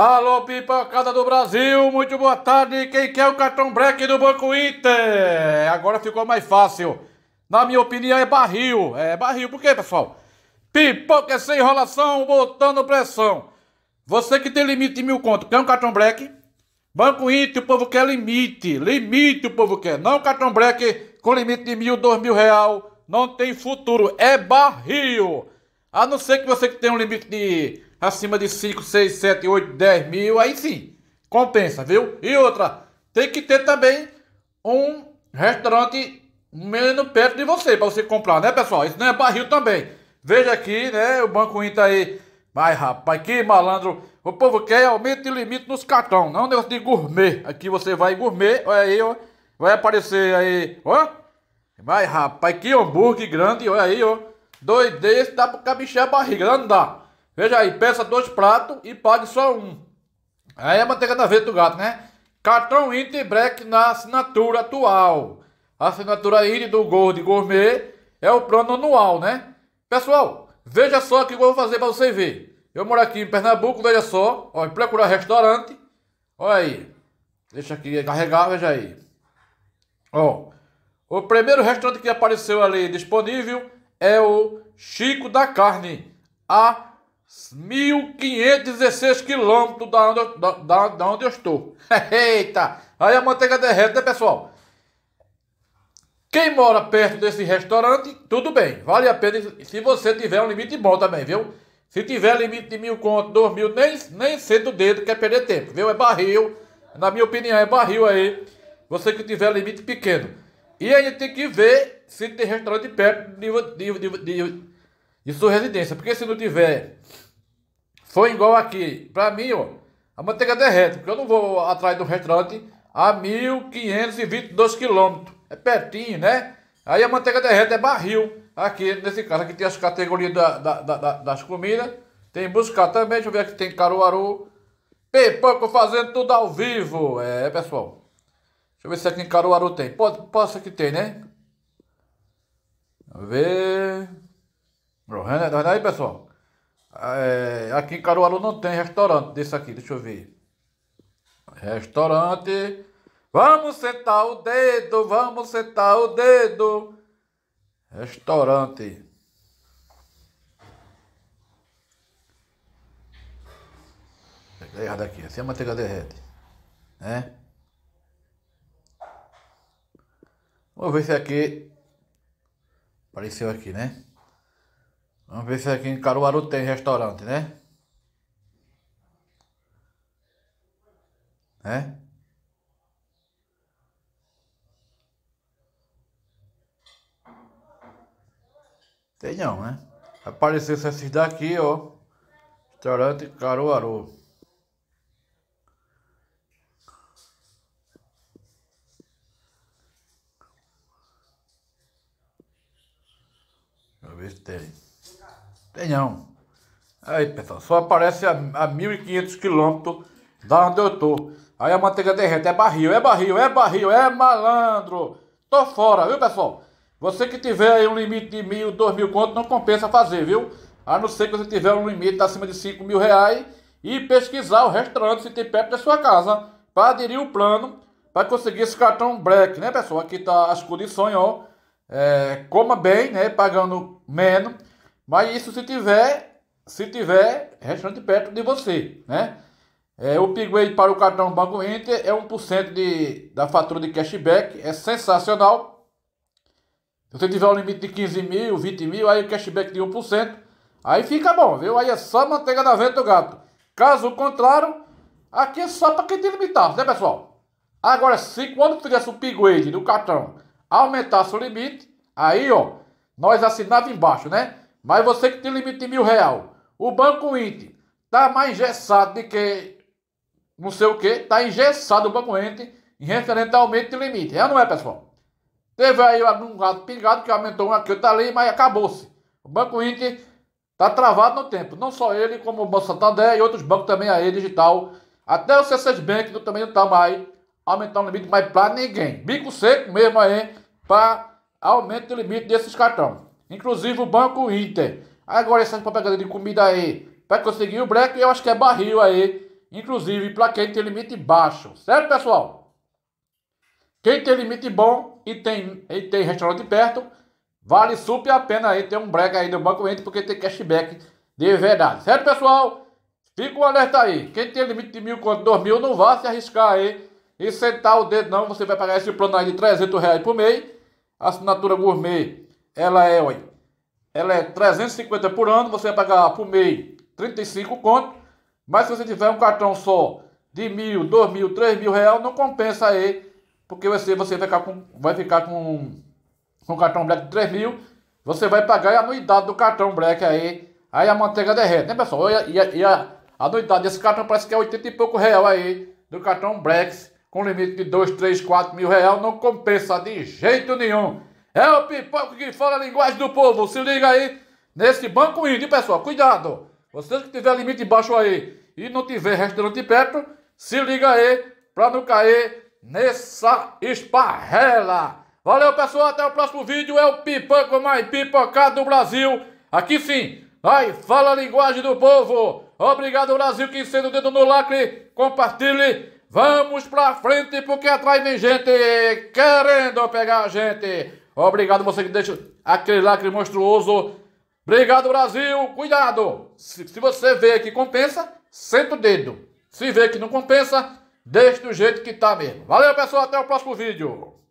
Alô, pipocada do Brasil, muito boa tarde. Quem quer o cartão break do Banco Inter? Agora ficou mais fácil. Na minha opinião, é barril. É barril, por quê, pessoal? Pipoca é sem enrolação, botando pressão. Você que tem limite de mil conto, quer um cartão break? Banco Inter, o povo quer limite. Limite o povo quer. Não cartão break com limite de mil, dois mil real. Não tem futuro. É barril. A não ser que você que tem um limite de acima de 5, 6, 7, 8, 10 mil, aí sim, compensa, viu? E outra, tem que ter também um restaurante menos perto de você para você comprar, né, pessoal? Isso não é barril também. Veja aqui, né, o Banco Inter aí. Mas, rapaz, que malandro. O povo quer aumento de limite nos cartão, não é negócio de gourmet. Aqui você vai gourmet, olha aí, ó. Vai aparecer aí, ó. Mas, rapaz, que hambúrguer grande, olha aí, ó. Dois desses dá pra cabichar a barriga, não dá. Veja aí, peça dois pratos e pague só um. Aí é a manteiga da vez do gato, né? Cartão break na assinatura atual. A assinatura Inter do Gold Gourmet é o plano anual, né? Pessoal, veja só o que eu vou fazer para você ver. Eu moro aqui em Pernambuco, veja só. Ó, procurar restaurante. Olha aí. Deixa aqui carregar, veja aí. Ó. O primeiro restaurante que apareceu ali disponível é o Chico da Carne. A 1.516 quilômetros da, da, da, onde eu estou. Eita! Aí a manteiga derrete, né, pessoal? Quem mora perto desse restaurante, tudo bem. Vale a pena se você tiver um limite bom também, viu? Se tiver limite de mil conto, dois mil, nem, nem sendo o dedo, quer é perder tempo, viu? É barril. Na minha opinião, é barril aí. Você que tiver limite pequeno. E aí tem que ver se tem restaurante perto de, de, de, de de sua residência. Porque se não tiver, foi igual aqui. Para mim, ó, a manteiga derrete. Porque eu não vou atrás do restaurante a 1.522 quilômetros. É pertinho, né? Aí a manteiga derrete é barril. Aqui, nesse caso, aqui tem as categorias da, da, da, das comidas. Tem buscar também. Deixa eu ver aqui, tem Caruaru. Pipoco fazendo tudo ao vivo. É, pessoal. Deixa eu ver se aqui em Caruaru tem. Pode, posso que tem, né? Vamos ver. Rohana, na pessoal, é, aqui em Caruaru não tem restaurante desse aqui, deixa eu ver. Restaurante. Vamos sentar o dedo, vamos sentar o dedo. Restaurante. Peguei errado aqui, assim a é manteiga derrete. Né? Vamos ver se aqui. Apareceu aqui, né? Vamos ver se aqui em Caruaru tem restaurante, né? Né? Tem não, né? Apareceu esses daqui, ó. Restaurante Caruaru. Deixa eu ver se tem não Aí, pessoal, só aparece a, a 1.500 quilômetros da onde eu tô. Aí a manteiga derrete. É barril, é barril, é barril, é malandro. Tô fora, viu, pessoal? Você que tiver aí um limite de mil, dois mil contos não compensa fazer, viu? A não ser que você tiver um limite acima de cinco mil reais e pesquisar o restaurante se tem perto da sua casa para aderir o plano para conseguir esse cartão Black, né, pessoal? Aqui tá as condições, ó. É, coma bem, né? Pagando menos. Mas isso se tiver, se tiver restante perto de você, né? É, o upgrade para o cartão Banco Inter é 1% de, da fatura de cashback, é sensacional. Se você tiver um limite de 15 mil, 20 mil, aí o cashback de 1%, aí fica bom, viu? Aí é só manteiga da venda do gato. Caso contrário, aqui é só para quem tem limitado, né pessoal? Agora, se quando fizesse o upgrade do cartão aumentasse o limite, aí ó, nós assinava embaixo, né? Mas você que tem limite de mil real, o Banco Inter tá mais engessado de que não sei o que, tá engessado o Banco Inter em referente ao aumento de limite. É ou não é, pessoal? Teve aí um gato pingado que aumentou uma quinta ali, mas acabou-se. O Banco Inter tá travado no tempo. Não só ele, como o Banco Santander e outros bancos também aí, digital. Até o C6 Bank também não tá mais aumentando o limite, mas para ninguém. Bico seco mesmo aí, para aumento de limite desses cartões. Inclusive o Banco Inter. Agora essa propaganda de comida aí. Para conseguir o break, eu acho que é barril aí. Inclusive, para quem tem limite baixo. Certo, pessoal? Quem tem limite bom e tem, e tem restaurante perto, vale super a pena aí ter um break aí do Banco Inter, porque tem cashback de verdade. Certo, pessoal? Fica um alerta aí. Quem tem limite de mil quanto dois mil, não vá se arriscar aí e sentar o dedo, não. Você vai pagar esse plano aí de 300 reais por mês. Assinatura gourmet ela é, olha, ela é 350 por ano, você vai pagar por mês 35 conto, mas se você tiver um cartão só de mil, dois mil, três mil reais, não compensa aí, porque você, você vai ficar com, vai ficar com, com cartão black de três mil, você vai pagar a anuidade do cartão black aí, aí a manteiga derrete, né pessoal? E a, e a, e a anuidade desse cartão parece que é 80 e pouco real aí, do cartão black, com limite de dois, três, quatro mil reais, não compensa de jeito nenhum. É o pipoco que fala a linguagem do povo. Se liga aí nesse banco índio, pessoal. Cuidado. Vocês que tiver limite baixo aí e não tiver restaurante perto, se liga aí para não cair nessa esparrela. Valeu, pessoal. Até o próximo vídeo. É o pipoco mais pipocado do Brasil. Aqui sim. Vai, fala a linguagem do povo. Obrigado, Brasil, que sendo o dedo no lacre. Compartilhe. Vamos pra frente, porque atrás vem gente querendo pegar a gente. Obrigado você que deixa aquele lacre monstruoso. Obrigado, Brasil. Cuidado. Se, se você vê que compensa, senta o dedo. Se vê que não compensa, deixa do jeito que tá mesmo. Valeu, pessoal. Até o próximo vídeo.